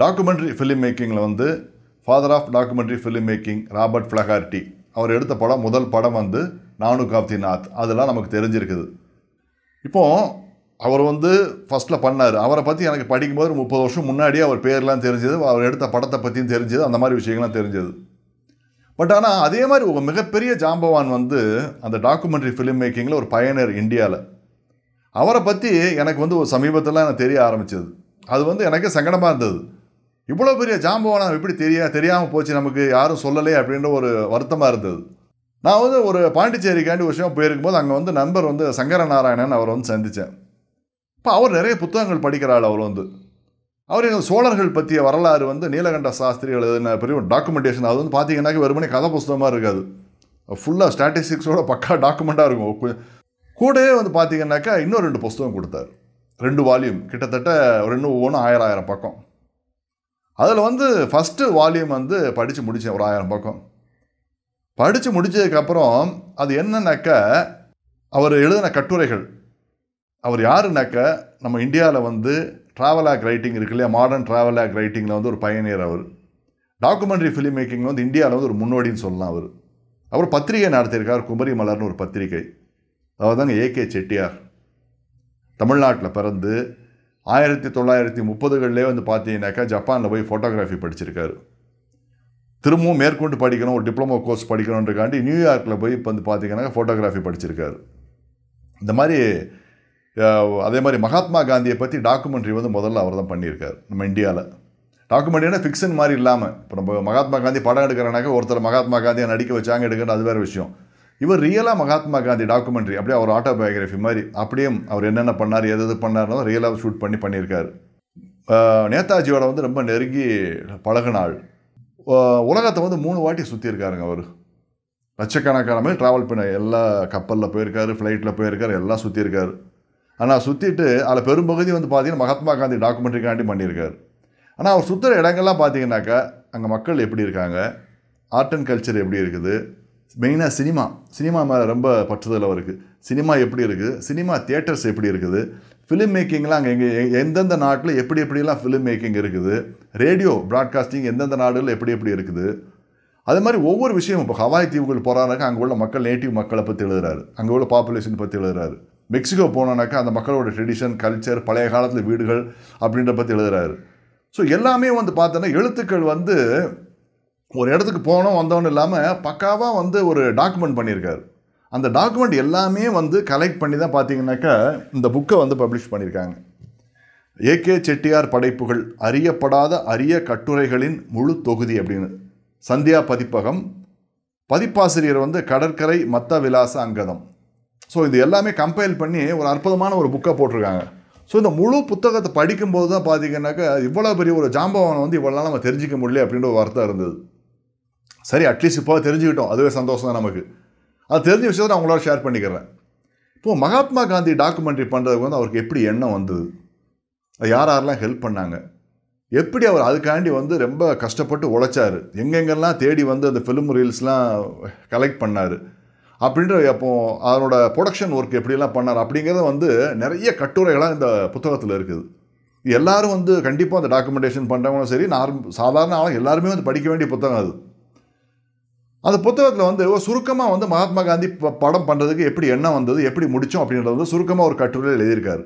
documentary film மேக்கிங்கில் வந்து father of documentary film making Robert Flaherty அவர் எடுத்த படம் முதல் படம் வந்து நானு காப்தி நாத் அதெல்லாம் நமக்கு தெரிஞ்சிருக்குது இப்போது அவர் வந்து ஃபஸ்ட்டில் பண்ணார் அவரை பற்றி எனக்கு படிக்கும்போது முப்பது வருஷம் முன்னாடியே அவர் பேர்லாம் தெரிஞ்சது அவர் எடுத்த படத்தை பற்றியும் தெரிஞ்சது அந்த மாதிரி விஷயங்கள்லாம் தெரிஞ்சது பட் ஆனால் அதே மாதிரி ஒரு மிகப்பெரிய ஜாம்பவான் வந்து அந்த டாக்குமெண்ட்ரி ஃபிலிம் மேக்கிங்கில் ஒரு பயனர் இந்தியாவில் அவரை பற்றி எனக்கு வந்து ஒரு சமீபத்தில் எனக்கு தெரிய ஆரம்பித்தது அது வந்து எனக்கு சங்கடமாக இருந்தது இவ்வளோ பெரிய ஜாம்பவானம் எப்படி தெரிய தெரியாமல் போச்சு நமக்கு யாரும் சொல்லலை அப்படின்ற ஒரு வருத்தமாக இருந்தது நான் வந்து ஒரு பாண்டிச்சேரிக்காண்டி விஷயம் போயிருக்கும்போது அங்கே வந்து நண்பர் வந்து சங்கர நாராயணன் அவர் வந்து சந்தித்தேன் இப்போ அவர் நிறைய புத்தகங்கள் படிக்கிறாள் அவர் வந்து அவர் எங்கள் சோழர்கள் பற்றிய வரலாறு வந்து நீலகண்ட சாஸ்திரிகள் எழுதின பெரிய டாக்குமெண்டேஷன் அது வந்து பார்த்தீங்கன்னாக்கா வெறுமனே கதை புஸ்தகமாக இருக்காது ஃபுல்லாக ஸ்டாட்டிஸ்டிக்ஸோட பக்கா டாக்குமெண்ட்டாக இருக்கும் கூடவே வந்து பார்த்தீங்கன்னாக்கா இன்னும் ரெண்டு புஸ்தகம் கொடுத்தார் ரெண்டு வால்யூம் கிட்டத்தட்ட ரெண்டு ஒவ்வொன்றும் ஆயிரம் ஆயிரம் பக்கம் அதில் வந்து ஃபஸ்ட்டு வால்யூம் வந்து படித்து முடித்தேன் ஒரு ஆயிரம் பக்கம் படித்து முடித்ததுக்கப்புறம் அது என்னன்னாக்க அவர் எழுதின கட்டுரைகள் அவர் யாருனாக்க நம்ம இந்தியாவில் வந்து ட்ராவல் ஆக் ரைட்டிங் இருக்கு இல்லையா மாடர்ன் ட்ராவல் ஆக் ரைட்டிங்கில் வந்து ஒரு பயனியர் அவர் டாக்குமெண்ட்ரி ஃபிலிம் மேக்கிங்கில் வந்து இந்தியாவில் வந்து ஒரு முன்னோடின்னு சொல்லலாம் அவர் அவர் பத்திரிகை நடத்தியிருக்கார் குமரி மலர்னு ஒரு பத்திரிகை அவர் தாங்க ஏகே செட்டியார் தமிழ்நாட்டில் பிறந்து ஆயிரத்தி தொள்ளாயிரத்தி முப்பதுகளிலே வந்து பார்த்தீங்கன்னாக்கா ஜப்பானில் போய் ஃபோட்டோகிராஃபி படிச்சிருக்காரு திரும்பவும் மேற்கொண்டு படிக்கணும் ஒரு டிப்ளமோ கோர்ஸ் படிக்கணுன்றக்காண்டி நியூயார்க்கில் போய் இப்போ வந்து பார்த்தீங்கன்னாக்கா ஃபோட்டோகிராஃபி படிச்சிருக்காரு இந்த மாதிரி அதே மாதிரி மகாத்மா காந்தியை பற்றி டாக்குமெண்ட்ரி வந்து முதல்ல அவர் தான் பண்ணியிருக்கார் நம்ம இந்தியாவில் டாக்குமெண்ட்ரினா ஃபிக்ஷன் மாதிரி இல்லாமல் இப்போ நம்ம மகாத்மா காந்தி படம் எடுக்கிறனாக்கா ஒருத்தர் மகாத்மா காந்தியை நடிக்க வச்சாங்க எடுக்கணும் அது வேறு விஷயம் இவர் ரியலாக மகாத்மா காந்தி டாக்குமெண்ட்ரி அப்படியே அவர் ஆட்டோபயோகிராஃபி மாதிரி அப்படியே அவர் என்னென்ன பண்ணார் எது எது பண்ணார்னோ ரியலாக ஷூட் பண்ணி பண்ணியிருக்காரு நேதாஜியோட வந்து ரொம்ப நெருங்கி பழகினாள் உலகத்தை வந்து மூணு வாட்டி சுற்றியிருக்காருங்க அவர் லட்சக்கணக்கான மாதிரி ட்ராவல் பண்ண எல்லா கப்பலில் போயிருக்காரு ஃப்ளைட்டில் போயிருக்காரு எல்லாம் சுற்றியிருக்காரு ஆனால் சுற்றிட்டு அதில் பெரும்பகுதி வந்து பார்த்திங்கன்னா மகாத்மா காந்தி டாக்குமெண்ட்ரிக்காண்டி பண்ணியிருக்காரு ஆனால் அவர் சுற்றுற இடங்கள்லாம் பார்த்தீங்கன்னாக்கா அங்கே மக்கள் எப்படி இருக்காங்க ஆர்ட் அண்ட் கல்ச்சர் எப்படி இருக்குது மெயினாக சினிமா சினிமா மேலே ரொம்ப பற்றுதல் அவருக்கு சினிமா எப்படி இருக்குது சினிமா தியேட்டர்ஸ் எப்படி இருக்குது ஃபிலிம் மேக்கிங்லாம் அங்கே எங்கே எந்தெந்த நாட்டில் எப்படி எப்படிலாம் ஃபிலிம் மேக்கிங் இருக்குது ரேடியோ ப்ராட்காஸ்டிங் எந்தெந்த நாடுகளில் எப்படி எப்படி இருக்குது அது மாதிரி ஒவ்வொரு விஷயமும் இப்போ ஹவாய் தீவுகள் போகிறாருனாக்கா அங்கே உள்ள மக்கள் நேட்டிவ் மக்களை பற்றி எழுதுறாரு அங்கே உள்ள பாப்புலேஷன் பற்றி எழுதுறாரு மெக்சிகோ போனோன்னாக்கா அந்த மக்களோட ட்ரெடிஷன் கல்ச்சர் பழைய காலத்தில் வீடுகள் அப்படின்ற பற்றி எழுதுறாரு ஸோ எல்லாமே வந்து பார்த்தோன்னா எழுத்துக்கள் வந்து ஒரு இடத்துக்கு போனோம் வந்தோன்னு இல்லாமல் பக்காவாக வந்து ஒரு டாக்குமெண்ட் பண்ணியிருக்காரு அந்த டாக்குமெண்ட் எல்லாமே வந்து கலெக்ட் பண்ணி தான் பார்த்தீங்கன்னாக்கா இந்த புக்கை வந்து பப்ளிஷ் பண்ணியிருக்காங்க ஏகே செட்டியார் படைப்புகள் அறியப்படாத அரிய கட்டுரைகளின் முழு தொகுதி அப்படின்னு சந்தியா பதிப்பகம் பதிப்பாசிரியர் வந்து கடற்கரை மத்த விலாச அங்கதம் ஸோ இது எல்லாமே கம்பைல் பண்ணி ஒரு அற்புதமான ஒரு புக்கை போட்டிருக்காங்க ஸோ இந்த முழு புத்தகத்தை படிக்கும்போது தான் பார்த்தீங்கன்னாக்கா இவ்வளோ பெரிய ஒரு ஜாம்பவனை வந்து இவ்வளோ நம்ம தெரிஞ்சிக்க முடியல அப்படின்ற ஒரு வார்த்தை இருந்தது சரி அட்லீஸ்ட் இப்போ தெரிஞ்சுக்கிட்டோம் அதுவே சந்தோஷம் தான் நமக்கு அது தெரிஞ்ச விஷயத்தை நான் உங்களோட ஷேர் பண்ணிக்கிறேன் இப்போது மகாத்மா காந்தி டாக்குமெண்ட்ரி பண்ணுறதுக்கு வந்து அவருக்கு எப்படி எண்ணம் வந்தது அது யார் யாரெல்லாம் ஹெல்ப் பண்ணாங்க எப்படி அவர் அதுக்காண்டி வந்து ரொம்ப கஷ்டப்பட்டு உழைச்சார் எங்கெங்கெல்லாம் தேடி வந்து அந்த ஃபிலிம் ரீல்ஸ்லாம் கலெக்ட் பண்ணார் அப்படின்ற அப்போ அதனோட ப்ரொடக்ஷன் ஒர்க் எப்படிலாம் பண்ணார் அப்படிங்கிறத வந்து நிறைய கட்டுரைகளாக இந்த புத்தகத்தில் இருக்குது எல்லோரும் வந்து கண்டிப்பாக அந்த டாக்குமெண்டேஷன் பண்ணுறவங்களும் சரி நார் சாதாரண ஆளும் எல்லாருமே வந்து படிக்க வேண்டிய புத்தகம் அது அந்த புத்தகத்தில் வந்து சுருக்கமாக வந்து மகாத்மா காந்தி படம் பண்ணுறதுக்கு எப்படி என்ன வந்தது எப்படி முடித்தோம் அப்படின்றத வந்து சுருக்கமாக ஒரு கட்டுரையில் எழுதியிருக்காரு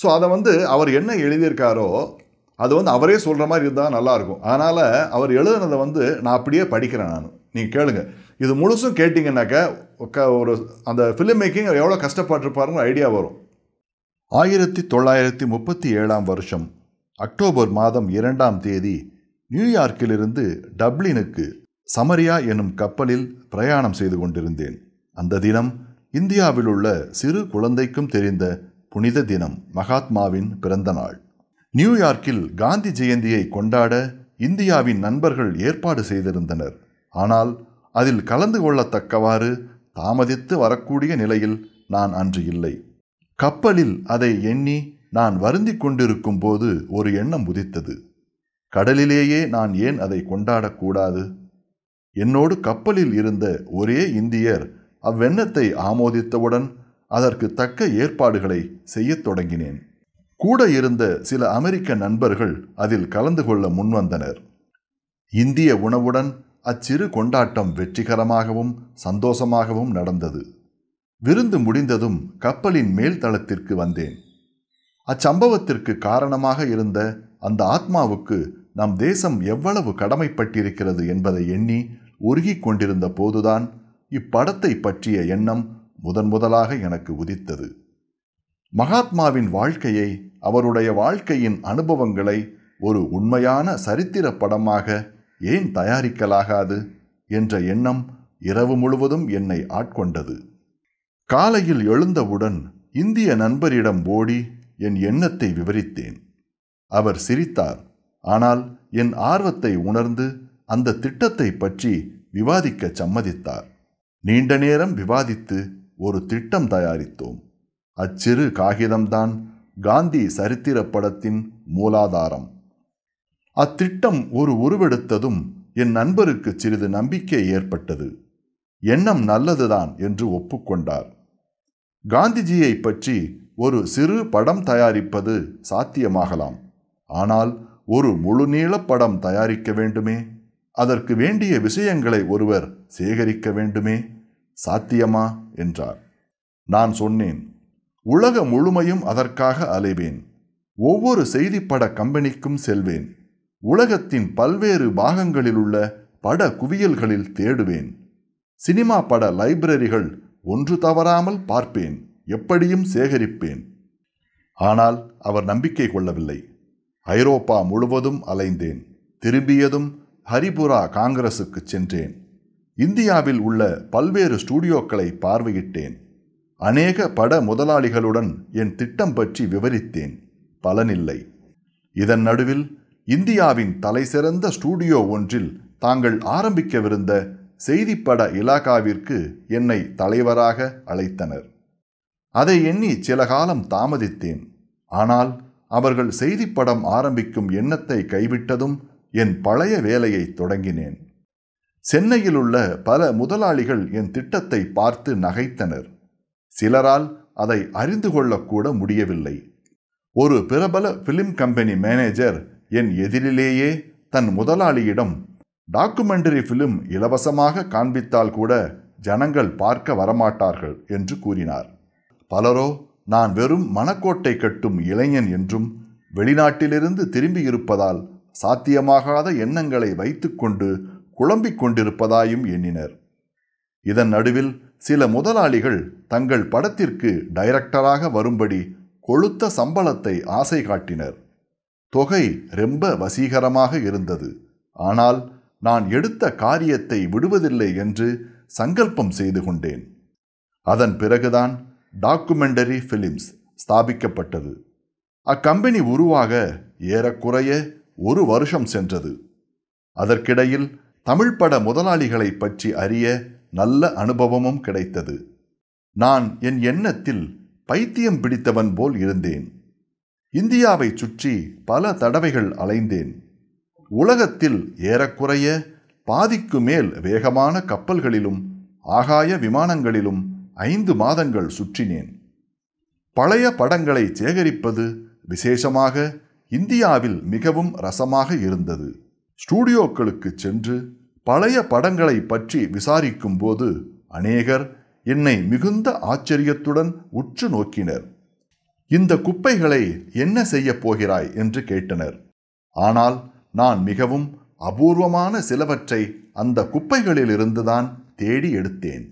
ஸோ அதை வந்து அவர் என்ன எழுதியிருக்காரோ அது வந்து அவரே சொல்கிற மாதிரி இருந்தால் நல்லாயிருக்கும் அதனால் அவர் எழுதுனதை வந்து நான் அப்படியே படிக்கிறேன் நான் நீங்கள் கேளுங்க இது முழுசும் கேட்டிங்கன்னாக்கா க ஒரு அந்த ஃபிலிம் மேக்கிங் எவ்வளோ கஷ்டப்பட்டுருப்பாருன்னு ஐடியா வரும் ஆயிரத்தி தொள்ளாயிரத்தி முப்பத்தி ஏழாம் வருஷம் அக்டோபர் மாதம் இரண்டாம் தேதி நியூயார்க்கிலிருந்து டப்ளினுக்கு சமரியா எனும் கப்பலில் பிரயாணம் செய்து கொண்டிருந்தேன் அந்த தினம் இந்தியாவில் உள்ள சிறு குழந்தைக்கும் தெரிந்த புனித தினம் மகாத்மாவின் பிறந்த நாள் நியூயார்க்கில் காந்தி ஜெயந்தியை கொண்டாட இந்தியாவின் நண்பர்கள் ஏற்பாடு செய்திருந்தனர் ஆனால் அதில் கலந்து கொள்ளத்தக்கவாறு தாமதித்து வரக்கூடிய நிலையில் நான் அன்று இல்லை கப்பலில் அதை எண்ணி நான் வருந்தி கொண்டிருக்கும் போது ஒரு எண்ணம் உதித்தது கடலிலேயே நான் ஏன் அதை கொண்டாடக்கூடாது என்னோடு கப்பலில் இருந்த ஒரே இந்தியர் அவ்வெண்ணத்தை ஆமோதித்தவுடன் அதற்கு தக்க ஏற்பாடுகளை செய்யத் தொடங்கினேன் கூட இருந்த சில அமெரிக்க நண்பர்கள் அதில் கலந்து கொள்ள முன்வந்தனர் இந்திய உணவுடன் அச்சிறு கொண்டாட்டம் வெற்றிகரமாகவும் சந்தோஷமாகவும் நடந்தது விருந்து முடிந்ததும் கப்பலின் மேல் தளத்திற்கு வந்தேன் அச்சம்பவத்திற்கு காரணமாக இருந்த அந்த ஆத்மாவுக்கு நம் தேசம் எவ்வளவு கடமைப்பட்டிருக்கிறது என்பதை எண்ணி உருகிக் கொண்டிருந்த போதுதான் இப்படத்தை பற்றிய எண்ணம் முதன் முதலாக எனக்கு உதித்தது மகாத்மாவின் வாழ்க்கையை அவருடைய வாழ்க்கையின் அனுபவங்களை ஒரு உண்மையான சரித்திர படமாக ஏன் தயாரிக்கலாகாது என்ற எண்ணம் இரவு முழுவதும் என்னை ஆட்கொண்டது காலையில் எழுந்தவுடன் இந்திய நண்பரிடம் ஓடி என் எண்ணத்தை விவரித்தேன் அவர் சிரித்தார் ஆனால் என் ஆர்வத்தை உணர்ந்து அந்த திட்டத்தை பற்றி விவாதிக்க சம்மதித்தார் நீண்ட நேரம் விவாதித்து ஒரு திட்டம் தயாரித்தோம் அச்சிறு காகிதம்தான் காந்தி சரித்திர படத்தின் மூலாதாரம் அத்திட்டம் ஒரு உருவெடுத்ததும் என் நண்பருக்கு சிறிது நம்பிக்கை ஏற்பட்டது எண்ணம் நல்லதுதான் என்று ஒப்புக்கொண்டார் காந்திஜியை பற்றி ஒரு சிறு படம் தயாரிப்பது சாத்தியமாகலாம் ஆனால் ஒரு முழுநீள படம் தயாரிக்க வேண்டுமே அதற்கு வேண்டிய விஷயங்களை ஒருவர் சேகரிக்க வேண்டுமே சாத்தியமா என்றார் நான் சொன்னேன் உலகம் முழுமையும் அதற்காக அலைவேன் ஒவ்வொரு செய்திப்பட கம்பெனிக்கும் செல்வேன் உலகத்தின் பல்வேறு பாகங்களில் உள்ள பட குவியல்களில் தேடுவேன் சினிமா பட லைப்ரரிகள் ஒன்று தவறாமல் பார்ப்பேன் எப்படியும் சேகரிப்பேன் ஆனால் அவர் நம்பிக்கை கொள்ளவில்லை ஐரோப்பா முழுவதும் அலைந்தேன் திரும்பியதும் ஹரிபுரா காங்கிரசுக்கு சென்றேன் இந்தியாவில் உள்ள பல்வேறு ஸ்டூடியோக்களை பார்வையிட்டேன் அநேக பட முதலாளிகளுடன் என் திட்டம் பற்றி விவரித்தேன் பலனில்லை இதன் நடுவில் இந்தியாவின் தலைசிறந்த ஸ்டூடியோ ஒன்றில் தாங்கள் ஆரம்பிக்கவிருந்த செய்திப்பட இலாகாவிற்கு என்னை தலைவராக அழைத்தனர் அதை எண்ணி சில காலம் தாமதித்தேன் ஆனால் அவர்கள் செய்திப்படம் ஆரம்பிக்கும் எண்ணத்தை கைவிட்டதும் என் பழைய வேலையை தொடங்கினேன் சென்னையில் உள்ள பல முதலாளிகள் என் திட்டத்தை பார்த்து நகைத்தனர் சிலரால் அதை அறிந்து கொள்ளக்கூட முடியவில்லை ஒரு பிரபல ஃபிலிம் கம்பெனி மேனேஜர் என் எதிரிலேயே தன் முதலாளியிடம் டாக்குமெண்டரி ஃபிலிம் இலவசமாக காண்பித்தால் கூட ஜனங்கள் பார்க்க வரமாட்டார்கள் என்று கூறினார் பலரோ நான் வெறும் மணக்கோட்டை கட்டும் இளைஞன் என்றும் வெளிநாட்டிலிருந்து திரும்பியிருப்பதால் சாத்தியமாகாத எண்ணங்களை வைத்துக்கொண்டு குழம்பிக் கொண்டிருப்பதாயும் எண்ணினர் இதன் நடுவில் சில முதலாளிகள் தங்கள் படத்திற்கு டைரக்டராக வரும்படி கொளுத்த சம்பளத்தை ஆசை காட்டினர் தொகை ரொம்ப வசீகரமாக இருந்தது ஆனால் நான் எடுத்த காரியத்தை விடுவதில்லை என்று சங்கல்பம் செய்து கொண்டேன் அதன் பிறகுதான் டாக்குமெண்டரி ஃபிலிம்ஸ் ஸ்தாபிக்கப்பட்டது அக்கம்பெனி உருவாக ஏறக்குறைய ஒரு வருஷம் சென்றது அதற்கிடையில் தமிழ் பட முதலாளிகளை பற்றி அறிய நல்ல அனுபவமும் கிடைத்தது நான் என் எண்ணத்தில் பைத்தியம் பிடித்தவன் போல் இருந்தேன் இந்தியாவை சுற்றி பல தடவைகள் அலைந்தேன் உலகத்தில் ஏறக்குறைய பாதிக்கு மேல் வேகமான கப்பல்களிலும் ஆகாய விமானங்களிலும் ஐந்து மாதங்கள் சுற்றினேன் பழைய படங்களை சேகரிப்பது விசேஷமாக இந்தியாவில் மிகவும் ரசமாக இருந்தது ஸ்டூடியோக்களுக்கு சென்று பழைய படங்களை பற்றி விசாரிக்கும் போது அநேகர் என்னை மிகுந்த ஆச்சரியத்துடன் உற்று நோக்கினர் இந்த குப்பைகளை என்ன செய்யப் போகிறாய் என்று கேட்டனர் ஆனால் நான் மிகவும் அபூர்வமான சிலவற்றை அந்த குப்பைகளிலிருந்துதான் தேடி எடுத்தேன்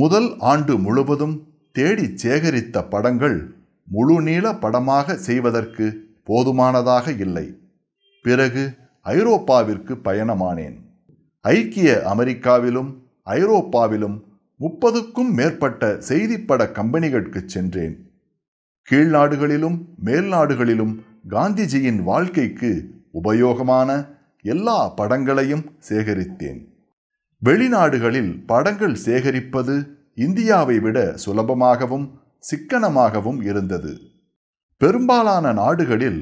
முதல் ஆண்டு முழுவதும் தேடி சேகரித்த படங்கள் முழுநீள படமாக செய்வதற்கு போதுமானதாக இல்லை பிறகு ஐரோப்பாவிற்கு பயணமானேன் ஐக்கிய அமெரிக்காவிலும் ஐரோப்பாவிலும் முப்பதுக்கும் மேற்பட்ட செய்திப்பட கம்பெனிகளுக்கு சென்றேன் கீழ்நாடுகளிலும் மேல்நாடுகளிலும் காந்திஜியின் வாழ்க்கைக்கு உபயோகமான எல்லா படங்களையும் சேகரித்தேன் வெளிநாடுகளில் படங்கள் சேகரிப்பது இந்தியாவை விட சுலபமாகவும் சிக்கனமாகவும் இருந்தது பெரும்பாலான நாடுகளில்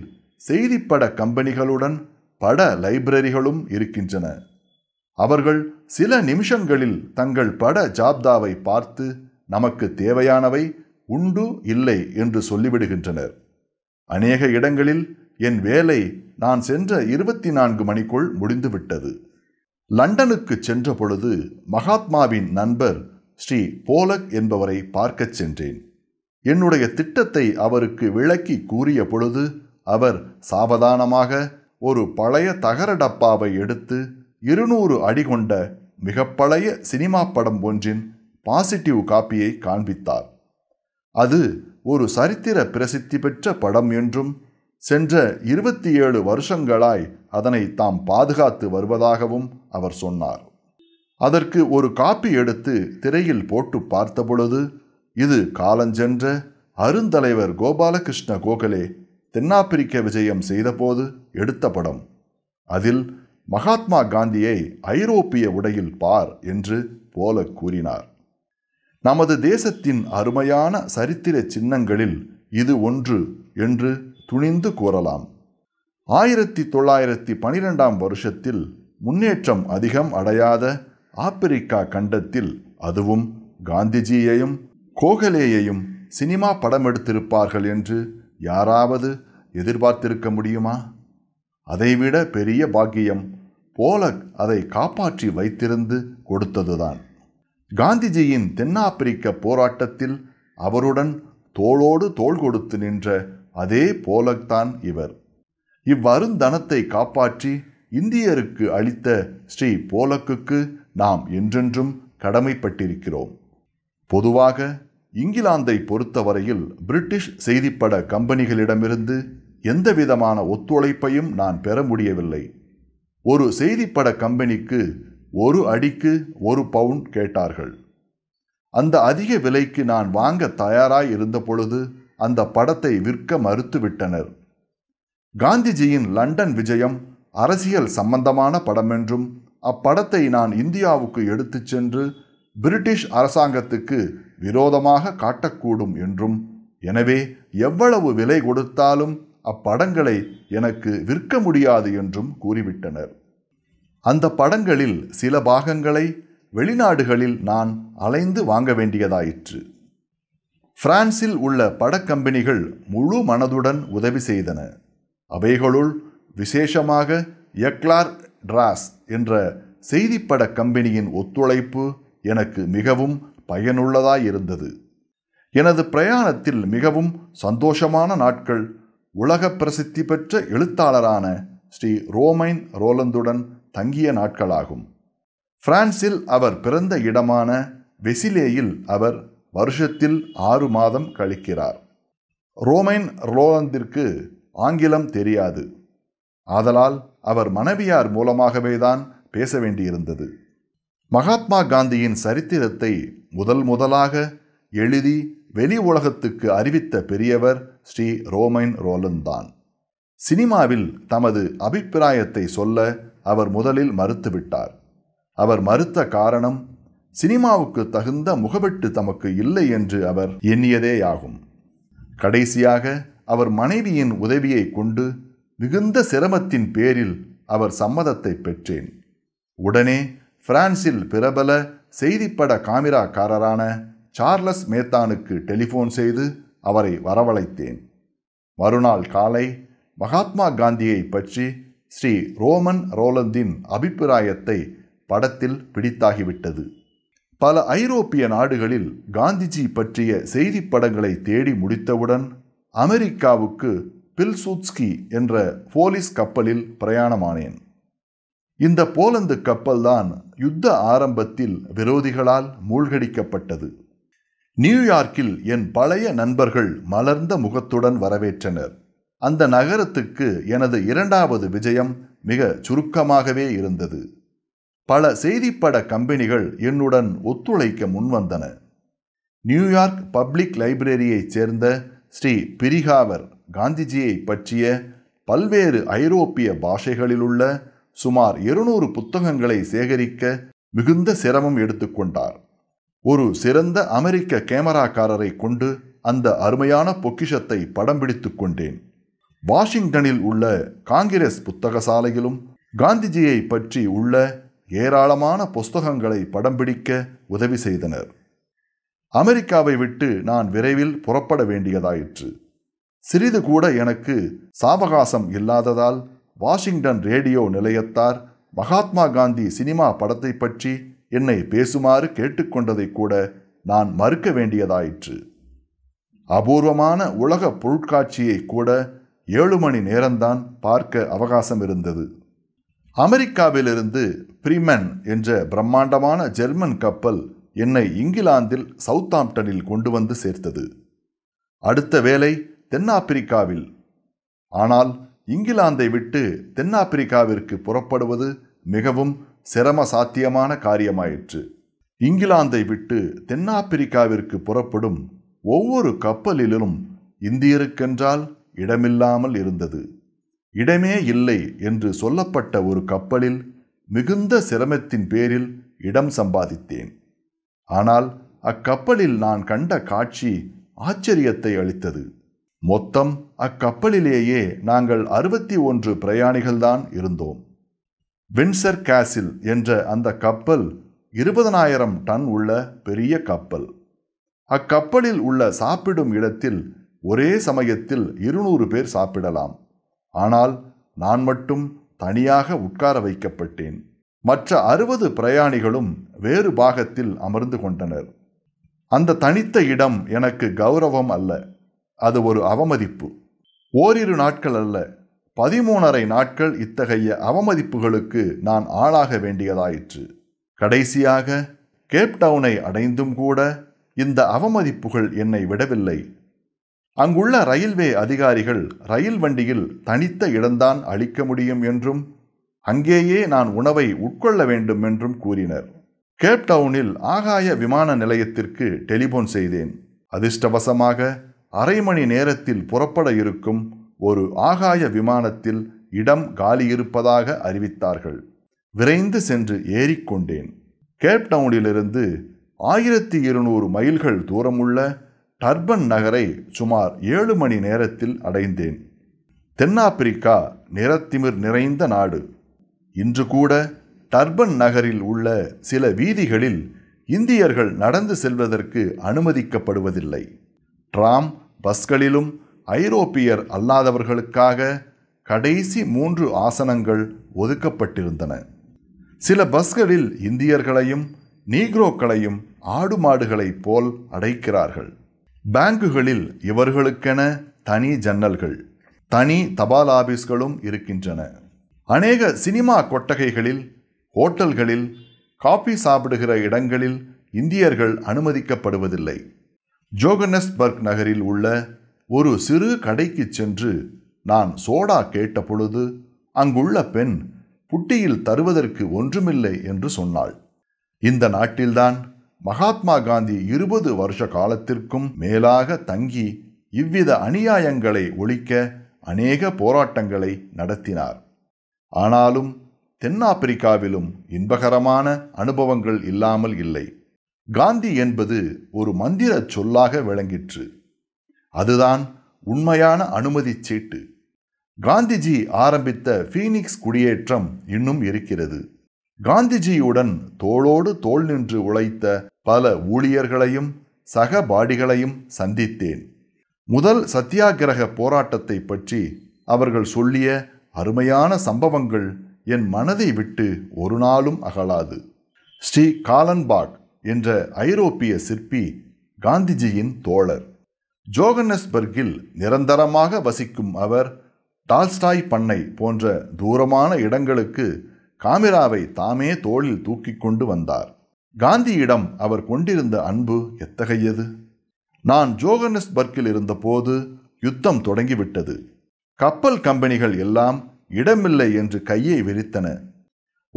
செய்திப்பட கம்பெனிகளுடன் பட லைப்ரரிகளும் இருக்கின்றன அவர்கள் சில நிமிஷங்களில் தங்கள் பட ஜாப்தாவை பார்த்து நமக்கு தேவையானவை உண்டு இல்லை என்று சொல்லிவிடுகின்றனர் அநேக இடங்களில் என் வேலை நான் சென்ற இருபத்தி நான்கு மணிக்குள் முடிந்துவிட்டது லண்டனுக்கு சென்ற பொழுது மகாத்மாவின் நண்பர் ஸ்ரீ போலக் என்பவரை பார்க்கச் சென்றேன் என்னுடைய திட்டத்தை அவருக்கு விளக்கி கூறிய பொழுது அவர் சாவதானமாக ஒரு பழைய தகர டப்பாவை எடுத்து இருநூறு அடி கொண்ட மிக பழைய சினிமா படம் ஒன்றின் பாசிட்டிவ் காப்பியை காண்பித்தார் அது ஒரு சரித்திர பிரசித்தி பெற்ற படம் என்றும் சென்ற இருபத்தி ஏழு வருஷங்களாய் அதனை தாம் பாதுகாத்து வருவதாகவும் அவர் சொன்னார் அதற்கு ஒரு காப்பி எடுத்து திரையில் போட்டு பார்த்தபொழுது இது காலஞ்சென்ற அருந்தலைவர் கோபாலகிருஷ்ண கோகலே தென்னாப்பிரிக்க விஜயம் செய்தபோது எடுத்த படம் அதில் மகாத்மா காந்தியை ஐரோப்பிய உடையில் பார் என்று போல கூறினார் நமது தேசத்தின் அருமையான சரித்திர சின்னங்களில் இது ஒன்று என்று துணிந்து கூறலாம் ஆயிரத்தி தொள்ளாயிரத்தி பனிரெண்டாம் வருஷத்தில் முன்னேற்றம் அதிகம் அடையாத ஆப்பிரிக்கா கண்டத்தில் அதுவும் காந்திஜியையும் கோகலேயையும் சினிமா படம் எடுத்திருப்பார்கள் என்று யாராவது எதிர்பார்த்திருக்க முடியுமா அதைவிட பெரிய பாக்கியம் போலக் அதை காப்பாற்றி வைத்திருந்து கொடுத்ததுதான் காந்திஜியின் தென்னாப்பிரிக்க போராட்டத்தில் அவருடன் தோளோடு தோள் கொடுத்து நின்ற அதே போலக்தான் இவர் இவ்வருந்தனத்தை காப்பாற்றி இந்தியருக்கு அளித்த ஸ்ரீ போலக்குக்கு நாம் என்றென்றும் கடமைப்பட்டிருக்கிறோம் பொதுவாக இங்கிலாந்தை பொறுத்தவரையில் பிரிட்டிஷ் செய்திப்பட கம்பெனிகளிடமிருந்து எந்தவிதமான ஒத்துழைப்பையும் நான் பெற முடியவில்லை ஒரு செய்திப்பட கம்பெனிக்கு ஒரு அடிக்கு ஒரு பவுண்ட் கேட்டார்கள் அந்த அதிக விலைக்கு நான் வாங்க தயாராய் இருந்த பொழுது அந்த படத்தை விற்க மறுத்துவிட்டனர் காந்திஜியின் லண்டன் விஜயம் அரசியல் சம்பந்தமான படமென்றும் அப்படத்தை நான் இந்தியாவுக்கு எடுத்துச் சென்று பிரிட்டிஷ் அரசாங்கத்துக்கு விரோதமாக காட்டக்கூடும் என்றும் எனவே எவ்வளவு விலை கொடுத்தாலும் அப்படங்களை எனக்கு விற்க முடியாது என்றும் கூறிவிட்டனர் அந்த படங்களில் சில பாகங்களை வெளிநாடுகளில் நான் அலைந்து வாங்க வேண்டியதாயிற்று பிரான்சில் உள்ள படக்கம்பெனிகள் முழு மனதுடன் உதவி செய்தன அவைகளுள் விசேஷமாக எக்லார் டிராஸ் என்ற செய்திப்பட கம்பெனியின் ஒத்துழைப்பு எனக்கு மிகவும் பயனுள்ளதாயிருந்தது எனது பிரயாணத்தில் மிகவும் சந்தோஷமான நாட்கள் உலக பிரசித்தி பெற்ற எழுத்தாளரான ஸ்ரீ ரோமைன் ரோலந்துடன் தங்கிய நாட்களாகும் பிரான்சில் அவர் பிறந்த இடமான வெசிலேயில் அவர் வருஷத்தில் ஆறு மாதம் கழிக்கிறார் ரோமைன் ரோலந்திற்கு ஆங்கிலம் தெரியாது ஆதலால் அவர் மனைவியார் மூலமாகவே தான் பேச வேண்டியிருந்தது மகாத்மா காந்தியின் சரித்திரத்தை முதல் முதலாக எழுதி வெளி உலகத்துக்கு அறிவித்த பெரியவர் ஸ்ரீ ரோமைன் ரோலன் தான் சினிமாவில் தமது அபிப்பிராயத்தை சொல்ல அவர் முதலில் மறுத்துவிட்டார் அவர் மறுத்த காரணம் சினிமாவுக்கு தகுந்த முகவெட்டு தமக்கு இல்லை என்று அவர் எண்ணியதேயாகும் கடைசியாக அவர் மனைவியின் உதவியை கொண்டு மிகுந்த சிரமத்தின் பேரில் அவர் சம்மதத்தை பெற்றேன் உடனே பிரான்சில் பிரபல செய்திப்பட காமிராக்காரரான சார்லஸ் மேத்தானுக்கு டெலிஃபோன் செய்து அவரை வரவழைத்தேன் மறுநாள் காலை மகாத்மா காந்தியை பற்றி ஸ்ரீ ரோமன் ரோலந்தின் அபிப்பிராயத்தை படத்தில் பிடித்தாகிவிட்டது பல ஐரோப்பிய நாடுகளில் காந்திஜி பற்றிய செய்திப்படங்களை தேடி முடித்தவுடன் அமெரிக்காவுக்கு பில்சூட்ஸ்கி என்ற போலீஸ் கப்பலில் பிரயாணமானேன் இந்த போலந்து கப்பல்தான் யுத்த ஆரம்பத்தில் விரோதிகளால் மூழ்கடிக்கப்பட்டது நியூயார்க்கில் என் பழைய நண்பர்கள் மலர்ந்த முகத்துடன் வரவேற்றனர் அந்த நகரத்துக்கு எனது இரண்டாவது விஜயம் மிக சுருக்கமாகவே இருந்தது பல செய்திப்பட கம்பெனிகள் என்னுடன் ஒத்துழைக்க முன்வந்தன நியூயார்க் பப்ளிக் லைப்ரரியைச் சேர்ந்த ஸ்ரீ பிரிகாவர் காந்திஜியை பற்றிய பல்வேறு ஐரோப்பிய பாஷைகளிலுள்ள சுமார் இருநூறு புத்தகங்களை சேகரிக்க மிகுந்த சிரமம் எடுத்துக்கொண்டார் ஒரு சிறந்த அமெரிக்க கேமராக்காரரை கொண்டு அந்த அருமையான பொக்கிஷத்தை படம் பிடித்துக் கொண்டேன் வாஷிங்டனில் உள்ள காங்கிரஸ் புத்தக சாலையிலும் காந்திஜியை பற்றி உள்ள ஏராளமான புஸ்தகங்களை படம் பிடிக்க உதவி செய்தனர் அமெரிக்காவை விட்டு நான் விரைவில் புறப்பட வேண்டியதாயிற்று சிறிது கூட எனக்கு சாவகாசம் இல்லாததால் வாஷிங்டன் ரேடியோ நிலையத்தார் மகாத்மா காந்தி சினிமா படத்தை பற்றி என்னை பேசுமாறு கேட்டுக்கொண்டதை கூட நான் மறுக்க வேண்டியதாயிற்று அபூர்வமான உலக பொருட்காட்சியை கூட ஏழு மணி நேரம்தான் பார்க்க அவகாசம் இருந்தது அமெரிக்காவிலிருந்து பிரிமன் என்ற பிரம்மாண்டமான ஜெர்மன் கப்பல் என்னை இங்கிலாந்தில் சவுத்தாம்ப்டனில் கொண்டு வந்து சேர்த்தது அடுத்த வேலை தென்னாப்பிரிக்காவில் ஆனால் இங்கிலாந்தை விட்டு தென்னாப்பிரிக்காவிற்கு புறப்படுவது மிகவும் சிரம சாத்தியமான காரியமாயிற்று இங்கிலாந்தை விட்டு தென்னாப்பிரிக்காவிற்கு புறப்படும் ஒவ்வொரு கப்பலிலும் இந்தியருக்கென்றால் இடமில்லாமல் இருந்தது இடமே இல்லை என்று சொல்லப்பட்ட ஒரு கப்பலில் மிகுந்த சிரமத்தின் பேரில் இடம் சம்பாதித்தேன் ஆனால் அக்கப்பலில் நான் கண்ட காட்சி ஆச்சரியத்தை அளித்தது மொத்தம் அக்கப்பலிலேயே நாங்கள் அறுபத்தி ஒன்று பிரயாணிகள்தான் இருந்தோம் வின்சர் கேசில் என்ற அந்த கப்பல் இருபதனாயிரம் டன் உள்ள பெரிய கப்பல் அக்கப்பலில் உள்ள சாப்பிடும் இடத்தில் ஒரே சமயத்தில் இருநூறு பேர் சாப்பிடலாம் ஆனால் நான் மட்டும் தனியாக உட்கார வைக்கப்பட்டேன் மற்ற அறுபது பிரயாணிகளும் வேறு பாகத்தில் அமர்ந்து கொண்டனர் அந்த தனித்த இடம் எனக்கு கௌரவம் அல்ல அது ஒரு அவமதிப்பு ஓரிரு நாட்கள் அல்ல பதிமூணரை நாட்கள் இத்தகைய அவமதிப்புகளுக்கு நான் ஆளாக வேண்டியதாயிற்று கடைசியாக கேப்டவுனை அடைந்தும் கூட இந்த அவமதிப்புகள் என்னை விடவில்லை அங்குள்ள ரயில்வே அதிகாரிகள் ரயில் வண்டியில் தனித்த இடம்தான் அளிக்க முடியும் என்றும் அங்கேயே நான் உணவை உட்கொள்ள வேண்டும் என்றும் கூறினர் கேப்டவுனில் ஆகாய விமான நிலையத்திற்கு டெலிபோன் செய்தேன் அதிர்ஷ்டவசமாக அரை மணி நேரத்தில் புறப்பட இருக்கும் ஒரு ஆகாய விமானத்தில் இடம் காலியிருப்பதாக அறிவித்தார்கள் விரைந்து சென்று ஏறிக்கொண்டேன் கேப்டவுனிலிருந்து ஆயிரத்தி இருநூறு மைல்கள் தூரமுள்ள டர்பன் நகரை சுமார் ஏழு மணி நேரத்தில் அடைந்தேன் தென்னாப்பிரிக்கா நிறத்திமிர் நிறைந்த நாடு இன்று கூட டர்பன் நகரில் உள்ள சில வீதிகளில் இந்தியர்கள் நடந்து செல்வதற்கு அனுமதிக்கப்படுவதில்லை டிராம் பஸ்களிலும் ஐரோப்பியர் அல்லாதவர்களுக்காக கடைசி மூன்று ஆசனங்கள் ஒதுக்கப்பட்டிருந்தன சில பஸ்களில் இந்தியர்களையும் நீக்ரோக்களையும் ஆடு மாடுகளைப் போல் அடைக்கிறார்கள் பேங்குகளில் இவர்களுக்கென தனி ஜன்னல்கள் தனி தபால் ஆபீஸ்களும் இருக்கின்றன அநேக சினிமா கொட்டகைகளில் ஹோட்டல்களில் காஃபி சாப்பிடுகிற இடங்களில் இந்தியர்கள் அனுமதிக்கப்படுவதில்லை ஜோகனஸ்பர்க் நகரில் உள்ள ஒரு சிறு கடைக்கு சென்று நான் சோடா கேட்டபொழுது அங்குள்ள பெண் புட்டியில் தருவதற்கு ஒன்றுமில்லை என்று சொன்னாள் இந்த நாட்டில்தான் மகாத்மா காந்தி இருபது வருஷ காலத்திற்கும் மேலாக தங்கி இவ்வித அநியாயங்களை ஒழிக்க அநேக போராட்டங்களை நடத்தினார் ஆனாலும் தென்னாப்பிரிக்காவிலும் இன்பகரமான அனுபவங்கள் இல்லாமல் இல்லை காந்தி என்பது ஒரு மந்திர சொல்லாக விளங்கிற்று அதுதான் உண்மையான அனுமதி சீட்டு காந்திஜி ஆரம்பித்த ஃபீனிக்ஸ் குடியேற்றம் இன்னும் இருக்கிறது காந்திஜியுடன் தோளோடு தோல் நின்று உழைத்த பல ஊழியர்களையும் சகபாடிகளையும் சந்தித்தேன் முதல் சத்தியாகிரக போராட்டத்தை பற்றி அவர்கள் சொல்லிய அருமையான சம்பவங்கள் என் மனதை விட்டு ஒரு நாளும் அகலாது ஸ்ரீ காலன்பாட் என்ற ஐரோப்பிய சிற்பி காந்திஜியின் தோழர் ஜோகன்னஸ்பர்கில் நிரந்தரமாக வசிக்கும் அவர் டால்ஸ்டாய் பண்ணை போன்ற தூரமான இடங்களுக்கு காமிராவை தாமே தோளில் தூக்கி கொண்டு வந்தார் காந்தியிடம் அவர் கொண்டிருந்த அன்பு எத்தகையது நான் ஜோகன்னஸ்பர்க்கில் இருந்தபோது யுத்தம் தொடங்கிவிட்டது கப்பல் கம்பெனிகள் எல்லாம் இடமில்லை என்று கையை விரித்தன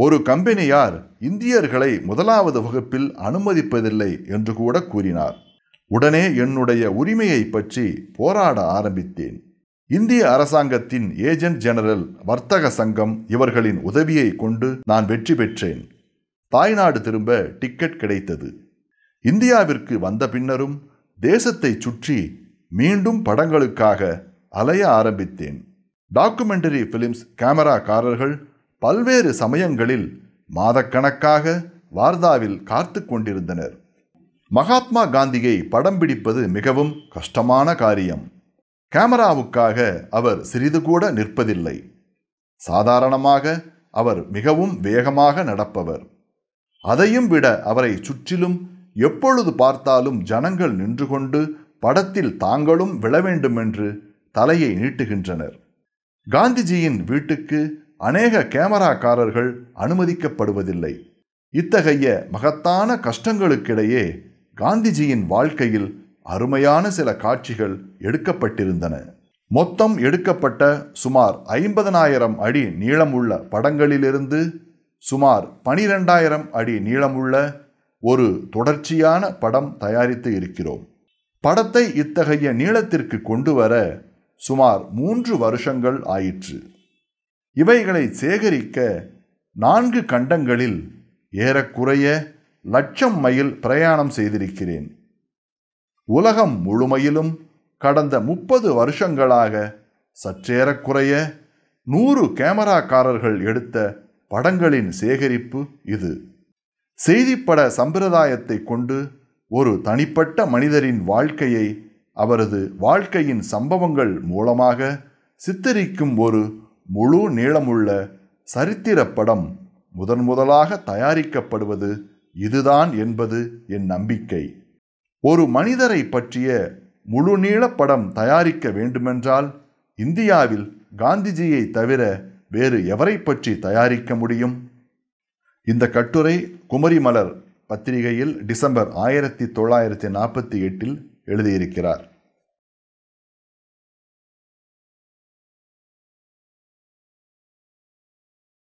ஒரு கம்பெனியார் இந்தியர்களை முதலாவது வகுப்பில் அனுமதிப்பதில்லை என்று கூட கூறினார் உடனே என்னுடைய உரிமையை பற்றி போராட ஆரம்பித்தேன் இந்திய அரசாங்கத்தின் ஏஜென்ட் ஜெனரல் வர்த்தக சங்கம் இவர்களின் உதவியை கொண்டு நான் வெற்றி பெற்றேன் தாய்நாடு திரும்ப டிக்கெட் கிடைத்தது இந்தியாவிற்கு வந்த பின்னரும் தேசத்தை சுற்றி மீண்டும் படங்களுக்காக அலைய ஆரம்பித்தேன் டாக்குமெண்டரி ஃபிலிம்ஸ் கேமராக்காரர்கள் பல்வேறு சமயங்களில் மாதக்கணக்காக வார்தாவில் காத்து கொண்டிருந்தனர் மகாத்மா காந்தியை படம் பிடிப்பது மிகவும் கஷ்டமான காரியம் கேமராவுக்காக அவர் சிறிது கூட நிற்பதில்லை சாதாரணமாக அவர் மிகவும் வேகமாக நடப்பவர் அதையும் விட அவரை சுற்றிலும் எப்பொழுது பார்த்தாலும் ஜனங்கள் நின்று கொண்டு படத்தில் தாங்களும் விழ வேண்டுமென்று தலையை நீட்டுகின்றனர் காந்திஜியின் வீட்டுக்கு அநேக கேமராக்காரர்கள் அனுமதிக்கப்படுவதில்லை இத்தகைய மகத்தான கஷ்டங்களுக்கிடையே காந்திஜியின் வாழ்க்கையில் அருமையான சில காட்சிகள் எடுக்கப்பட்டிருந்தன மொத்தம் எடுக்கப்பட்ட சுமார் ஐம்பதனாயிரம் அடி நீளமுள்ள படங்களிலிருந்து சுமார் பனிரெண்டாயிரம் அடி நீளமுள்ள ஒரு தொடர்ச்சியான படம் தயாரித்து இருக்கிறோம் படத்தை இத்தகைய நீளத்திற்கு கொண்டு வர சுமார் மூன்று வருஷங்கள் ஆயிற்று இவைகளை சேகரிக்க நான்கு கண்டங்களில் ஏறக்குறைய லட்சம் மைல் பிரயாணம் செய்திருக்கிறேன் உலகம் முழுமையிலும் கடந்த முப்பது வருஷங்களாக சற்றேறக்குறைய நூறு கேமராக்காரர்கள் எடுத்த படங்களின் சேகரிப்பு இது செய்திப்பட சம்பிரதாயத்தை கொண்டு ஒரு தனிப்பட்ட மனிதரின் வாழ்க்கையை அவரது வாழ்க்கையின் சம்பவங்கள் மூலமாக சித்தரிக்கும் ஒரு முழு நீளமுள்ள சரித்திர படம் முதன் முதலாக தயாரிக்கப்படுவது இதுதான் என்பது என் நம்பிக்கை ஒரு மனிதரை பற்றிய முழுநீள படம் தயாரிக்க வேண்டுமென்றால் இந்தியாவில் காந்திஜியை தவிர வேறு எவரை பற்றி தயாரிக்க முடியும் இந்த கட்டுரை குமரிமலர் பத்திரிகையில் டிசம்பர் ஆயிரத்தி தொள்ளாயிரத்தி நாற்பத்தி எட்டில் எழுதியிருக்கிறார்